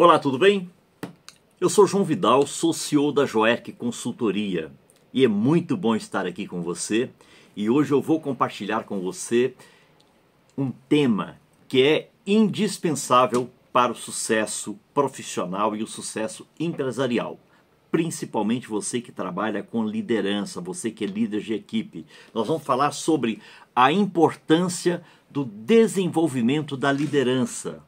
Olá, tudo bem? Eu sou João Vidal, sou CEO da Joerc Consultoria e é muito bom estar aqui com você. E hoje eu vou compartilhar com você um tema que é indispensável para o sucesso profissional e o sucesso empresarial. Principalmente você que trabalha com liderança, você que é líder de equipe. Nós vamos falar sobre a importância do desenvolvimento da liderança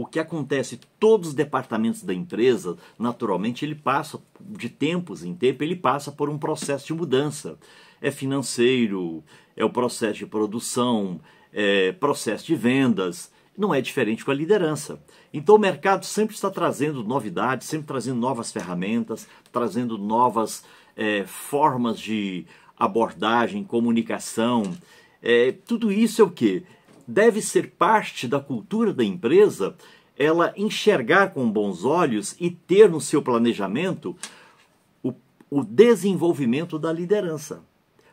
o que acontece, todos os departamentos da empresa, naturalmente, ele passa, de tempos em tempo, ele passa por um processo de mudança. É financeiro, é o processo de produção, é processo de vendas, não é diferente com a liderança. Então o mercado sempre está trazendo novidades, sempre trazendo novas ferramentas, trazendo novas é, formas de abordagem, comunicação. É, tudo isso é o quê? deve ser parte da cultura da empresa ela enxergar com bons olhos e ter no seu planejamento o, o desenvolvimento da liderança.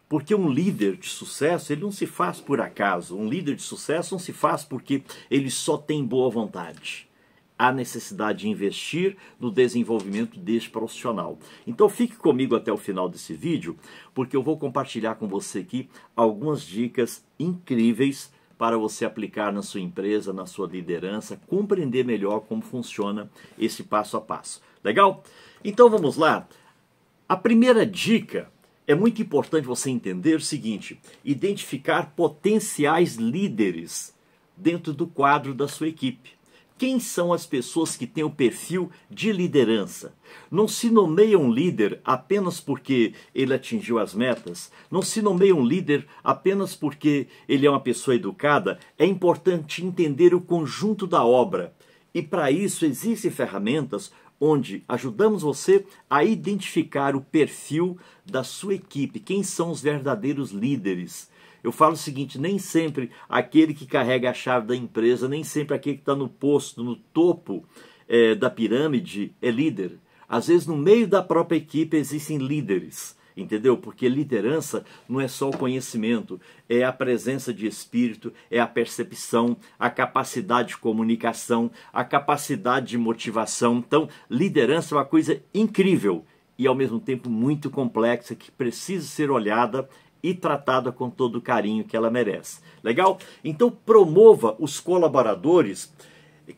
Porque um líder de sucesso, ele não se faz por acaso. Um líder de sucesso não se faz porque ele só tem boa vontade. Há necessidade de investir no desenvolvimento deste profissional. Então fique comigo até o final desse vídeo, porque eu vou compartilhar com você aqui algumas dicas incríveis para você aplicar na sua empresa, na sua liderança, compreender melhor como funciona esse passo a passo. Legal? Então vamos lá. A primeira dica é muito importante você entender o seguinte: identificar potenciais líderes dentro do quadro da sua equipe. Quem são as pessoas que têm o perfil de liderança? Não se nomeia um líder apenas porque ele atingiu as metas, não se nomeia um líder apenas porque ele é uma pessoa educada. É importante entender o conjunto da obra. E para isso existem ferramentas onde ajudamos você a identificar o perfil da sua equipe, quem são os verdadeiros líderes. Eu falo o seguinte: nem sempre aquele que carrega a chave da empresa, nem sempre aquele que está no posto, no topo é, da pirâmide, é líder. Às vezes, no meio da própria equipe existem líderes entendeu? Porque liderança não é só o conhecimento, é a presença de espírito, é a percepção, a capacidade de comunicação, a capacidade de motivação. Então, liderança é uma coisa incrível e ao mesmo tempo muito complexa que precisa ser olhada e tratada com todo o carinho que ela merece. Legal? Então promova os colaboradores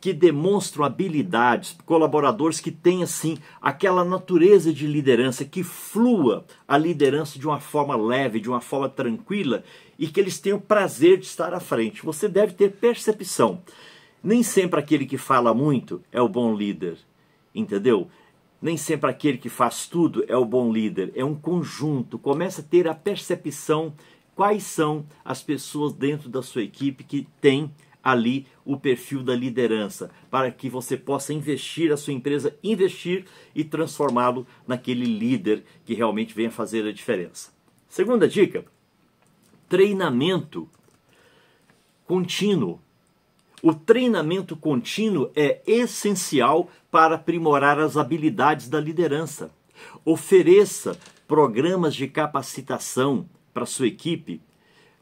que demonstram habilidades, colaboradores que têm assim aquela natureza de liderança que flua a liderança de uma forma leve, de uma forma tranquila e que eles tenham prazer de estar à frente. Você deve ter percepção. Nem sempre aquele que fala muito é o bom líder, entendeu? Nem sempre aquele que faz tudo é o bom líder, é um conjunto. Começa a ter a percepção quais são as pessoas dentro da sua equipe que têm ali o perfil da liderança, para que você possa investir a sua empresa, investir e transformá-lo naquele líder que realmente venha fazer a diferença. Segunda dica: treinamento contínuo. O treinamento contínuo é essencial para aprimorar as habilidades da liderança. Ofereça programas de capacitação para sua equipe,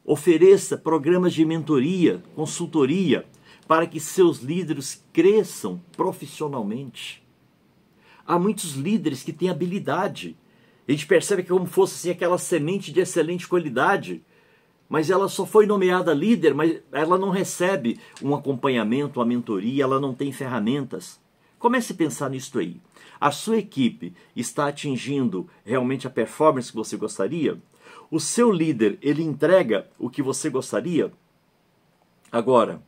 ofereça programas de mentoria, consultoria, para que seus líderes cresçam profissionalmente. Há muitos líderes que têm habilidade. A gente percebe que é como fosse assim, aquela semente de excelente qualidade mas ela só foi nomeada líder, mas ela não recebe um acompanhamento, uma mentoria, ela não tem ferramentas. Comece a pensar nisso aí. A sua equipe está atingindo realmente a performance que você gostaria? O seu líder, ele entrega o que você gostaria? Agora,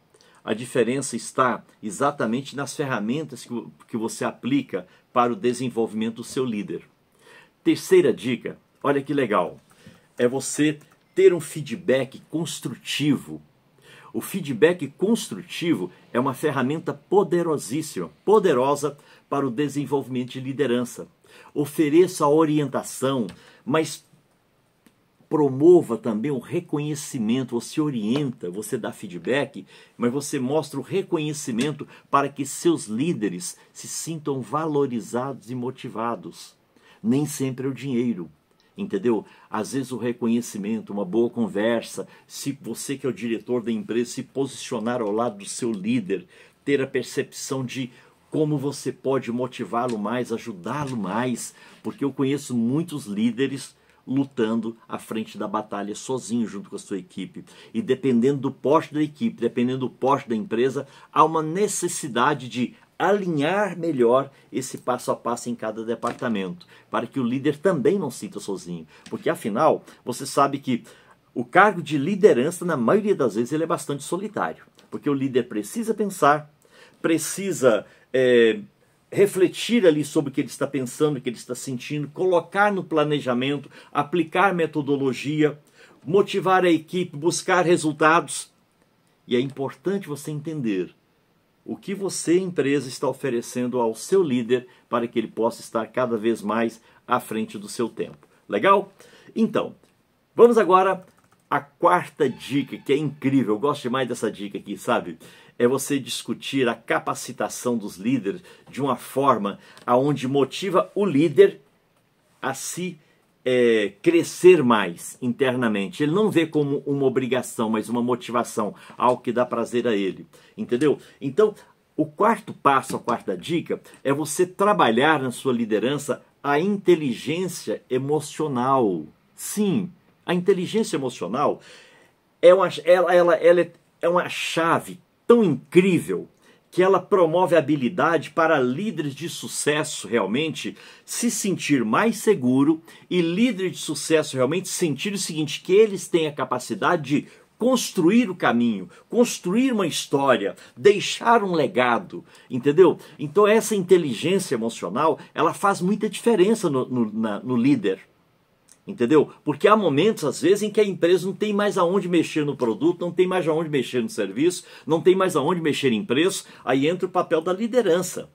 a diferença está exatamente nas ferramentas que, que você aplica para o desenvolvimento do seu líder. Terceira dica, olha que legal, é você ter um feedback construtivo. O feedback construtivo é uma ferramenta poderosíssima, poderosa para o desenvolvimento de liderança. Ofereça orientação, mas promova também o reconhecimento, você orienta, você dá feedback, mas você mostra o reconhecimento para que seus líderes se sintam valorizados e motivados. Nem sempre é o dinheiro, entendeu? Às vezes o reconhecimento, uma boa conversa, se você que é o diretor da empresa se posicionar ao lado do seu líder, ter a percepção de como você pode motivá-lo mais, ajudá-lo mais, porque eu conheço muitos líderes lutando à frente da batalha sozinho junto com a sua equipe. E dependendo do poste da equipe, dependendo do poste da empresa, há uma necessidade de alinhar melhor esse passo a passo em cada departamento, para que o líder também não sinta sozinho. Porque afinal, você sabe que o cargo de liderança, na maioria das vezes, ele é bastante solitário. Porque o líder precisa pensar, precisa é, refletir ali sobre o que ele está pensando, o que ele está sentindo, colocar no planejamento, aplicar metodologia, motivar a equipe, buscar resultados. E é importante você entender o que você, empresa, está oferecendo ao seu líder para que ele possa estar cada vez mais à frente do seu tempo. Legal? Então, vamos agora à quarta dica, que é incrível. Eu gosto demais dessa dica aqui, sabe? É você discutir a capacitação dos líderes de uma forma aonde motiva o líder a se si é, crescer mais internamente. Ele não vê como uma obrigação, mas uma motivação, algo que dá prazer a ele. Entendeu? Então, o quarto passo, a quarta dica, é você trabalhar na sua liderança a inteligência emocional. Sim, a inteligência emocional é uma, ela, ela, ela é, é uma chave tão incrível que ela promove habilidade para líderes de sucesso realmente se sentir mais seguro e líderes de sucesso realmente sentir o seguinte, que eles têm a capacidade de construir o caminho, construir uma história, deixar um legado, entendeu? Então essa inteligência emocional, ela faz muita diferença no, no, na, no líder, Entendeu? Porque há momentos, às vezes, em que a empresa não tem mais aonde mexer no produto, não tem mais aonde mexer no serviço, não tem mais aonde mexer em preço, aí entra o papel da liderança.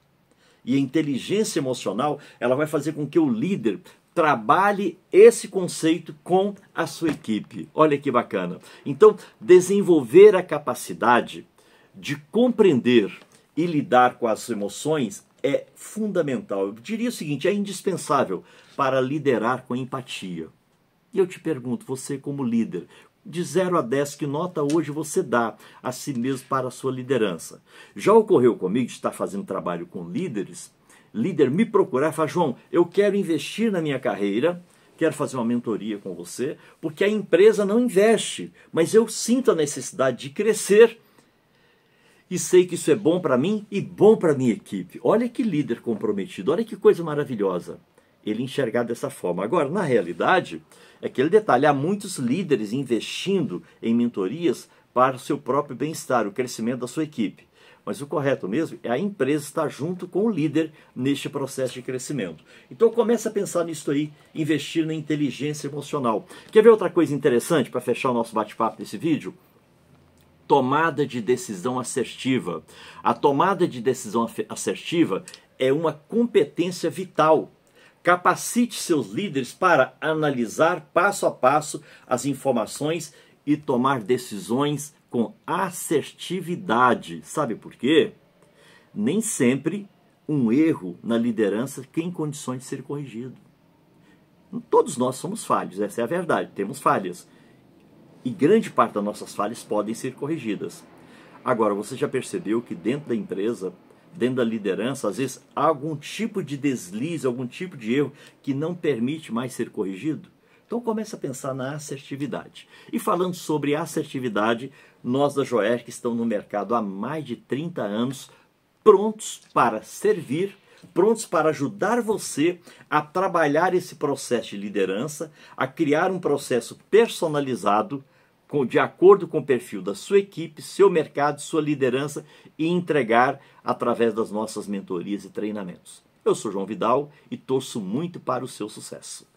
E a inteligência emocional, ela vai fazer com que o líder trabalhe esse conceito com a sua equipe. Olha que bacana. Então, desenvolver a capacidade de compreender e lidar com as emoções é fundamental. Eu diria o seguinte: é indispensável para liderar com empatia. E eu te pergunto, você como líder, de 0 a 10, que nota hoje você dá a si mesmo para a sua liderança? Já ocorreu comigo de estar fazendo trabalho com líderes, líder me procurar e falar: João, eu quero investir na minha carreira, quero fazer uma mentoria com você, porque a empresa não investe, mas eu sinto a necessidade de crescer e sei que isso é bom para mim e bom para minha equipe. Olha que líder comprometido, olha que coisa maravilhosa ele enxergar dessa forma. Agora, na realidade, é aquele detalhe: há muitos líderes investindo em mentorias para o seu próprio bem-estar, o crescimento da sua equipe. Mas o correto mesmo é a empresa estar junto com o líder neste processo de crescimento. Então começa a pensar nisso aí, investir na inteligência emocional. Quer ver outra coisa interessante para fechar o nosso bate-papo desse vídeo? tomada de decisão assertiva. A tomada de decisão assertiva é uma competência vital. Capacite seus líderes para analisar passo a passo as informações e tomar decisões com assertividade. Sabe por quê? Nem sempre um erro na liderança tem condições de ser corrigido. Todos nós somos falhos, essa é a verdade, temos falhas e grande parte das nossas falhas podem ser corrigidas. Agora, você já percebeu que dentro da empresa, dentro da liderança, às vezes há algum tipo de deslize, algum tipo de erro que não permite mais ser corrigido? Então começa a pensar na assertividade. E falando sobre assertividade, nós da Joer que estamos no mercado há mais de 30 anos, prontos para servir, prontos para ajudar você a trabalhar esse processo de liderança, a criar um processo personalizado de acordo com o perfil da sua equipe, seu mercado, sua liderança e entregar através das nossas mentorias e treinamentos. Eu sou João Vidal e torço muito para o seu sucesso.